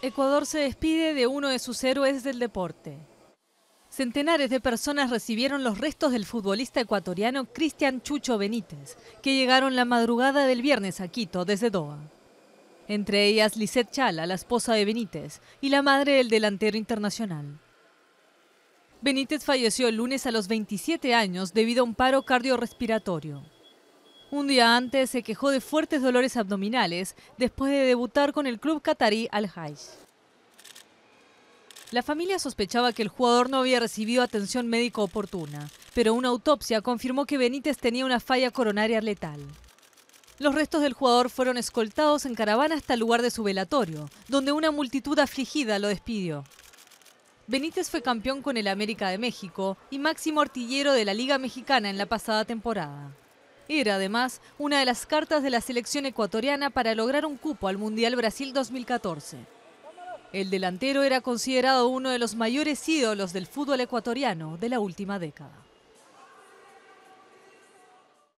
Ecuador se despide de uno de sus héroes del deporte. Centenares de personas recibieron los restos del futbolista ecuatoriano Cristian Chucho Benítez, que llegaron la madrugada del viernes a Quito desde Doha. Entre ellas Lisette Chala, la esposa de Benítez, y la madre del delantero internacional. Benítez falleció el lunes a los 27 años debido a un paro cardiorrespiratorio. Un día antes se quejó de fuertes dolores abdominales después de debutar con el club catarí Al-Hajj. La familia sospechaba que el jugador no había recibido atención médica oportuna, pero una autopsia confirmó que Benítez tenía una falla coronaria letal. Los restos del jugador fueron escoltados en caravana hasta el lugar de su velatorio, donde una multitud afligida lo despidió. Benítez fue campeón con el América de México y máximo artillero de la Liga Mexicana en la pasada temporada. Era además una de las cartas de la selección ecuatoriana para lograr un cupo al Mundial Brasil 2014. El delantero era considerado uno de los mayores ídolos del fútbol ecuatoriano de la última década.